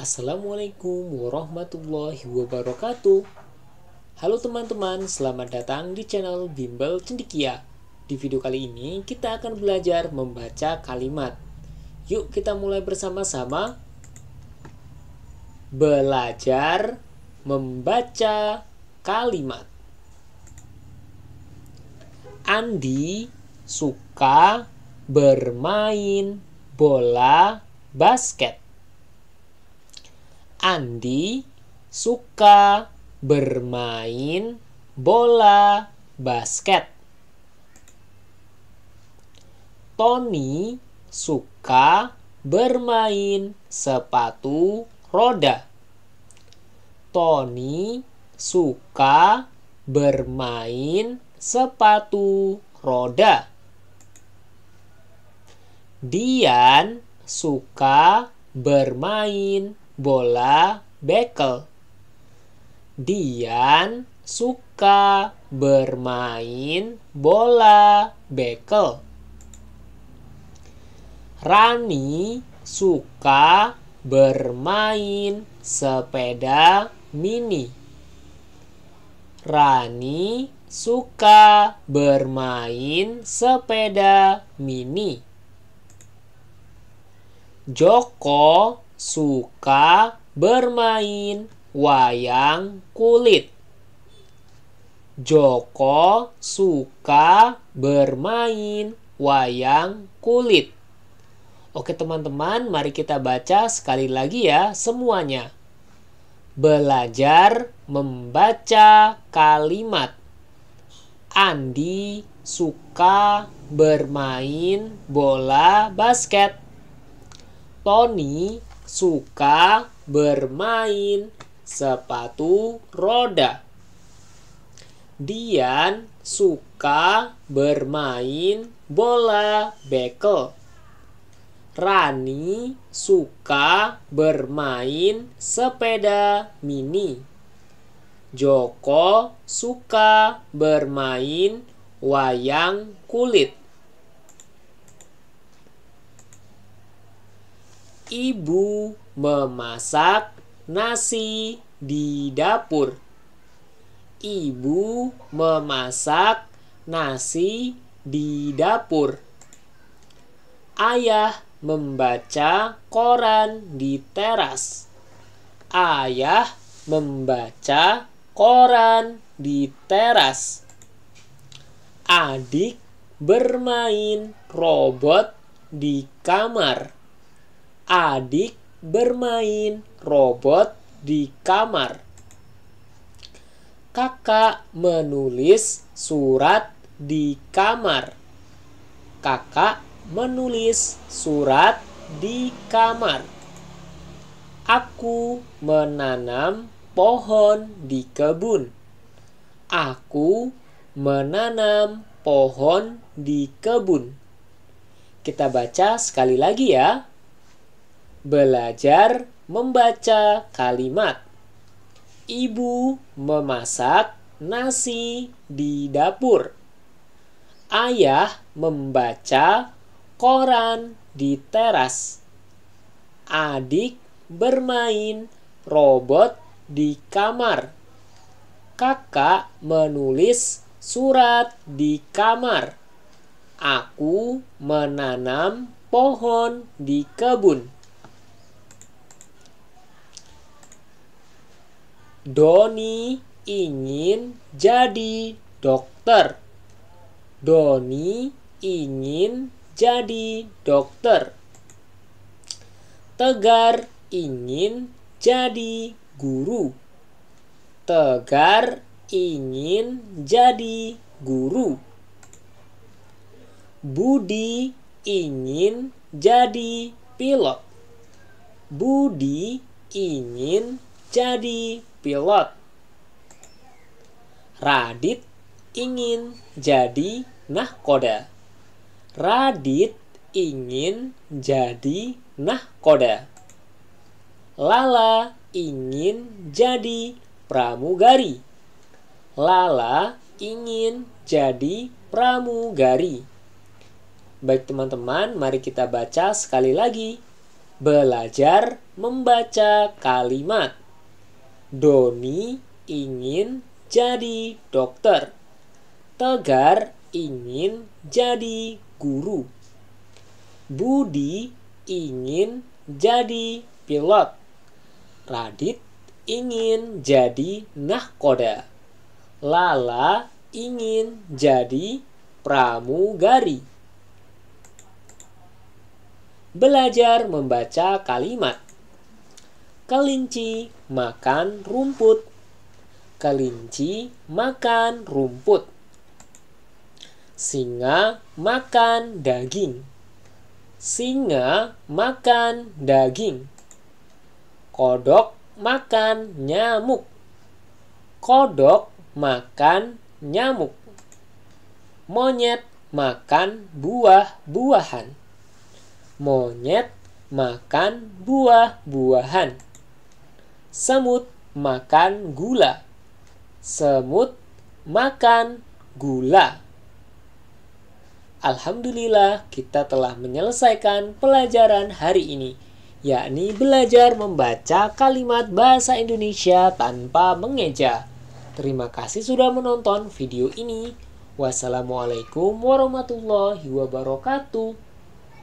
Assalamualaikum warahmatullahi wabarakatuh. Halo teman-teman, selamat datang di channel Bimbel Cendikia. Di video kali ini kita akan belajar membaca kalimat. Yuk kita mulai bersama-sama. Belajar membaca kalimat. Andi suka bermain bola basket. Andi suka bermain bola basket. Tony suka bermain sepatu roda. Tony suka bermain sepatu roda. Dian suka bermain bola bekel. Dian suka bermain bola bekel. Rani suka bermain sepeda mini. Rani suka bermain sepeda mini. Joko suka bermain wayang kulit. Joko suka bermain wayang kulit. Oke teman-teman, mari kita baca sekali lagi ya semuanya. Belajar membaca kalimat. Andi suka bermain bola basket. Tony suka bermain sepatu roda. Dian suka bermain bola bekel. Rani suka bermain sepeda mini. Joko suka bermain wayang kulit. ibu memasak nasi di dapur. Ibu memasak nasi di dapur. Ayah membaca koran di teras. Ayah membaca koran di teras. Adik bermain robot di kamar adik bermain robot di kamar. Kakak menulis surat di kamar. Kakak menulis surat di kamar. Aku menanam pohon di kebun. Aku menanam pohon di kebun. Kita baca sekali lagi ya belajar membaca kalimat. Ibu memasak nasi di dapur. Ayah membaca koran di teras. Adik bermain robot di kamar. Kakak menulis surat di kamar. Aku menanam pohon di kebun. Doni ingin jadi dokter. Doni ingin jadi dokter. Tegar ingin jadi guru. Tegar ingin jadi guru. Budi ingin jadi pilot. Budi ingin jadi pilot. Radit ingin jadi nahkoda. Radit ingin jadi nahkoda. Lala ingin jadi pramugari. Lala ingin jadi pramugari. Baik teman-teman, mari kita baca sekali lagi. Belajar membaca kalimat. Doni ingin jadi dokter. Tegar ingin jadi guru. Budi ingin jadi pilot. Radit ingin jadi nahkoda. Lala ingin jadi pramugari. Belajar membaca kalimat. Kelinci makan rumput. Kelinci makan rumput. Singa makan daging. Singa makan daging. Kodok makan nyamuk. Kodok makan nyamuk. Monyet makan buah-buahan. Monyet makan buah-buahan. Semut makan gula. Semut makan gula. Alhamdulillah, kita telah menyelesaikan pelajaran hari ini, yakni belajar membaca kalimat bahasa Indonesia tanpa mengeja. Terima kasih sudah menonton video ini. Wassalamualaikum warahmatullahi wabarakatuh.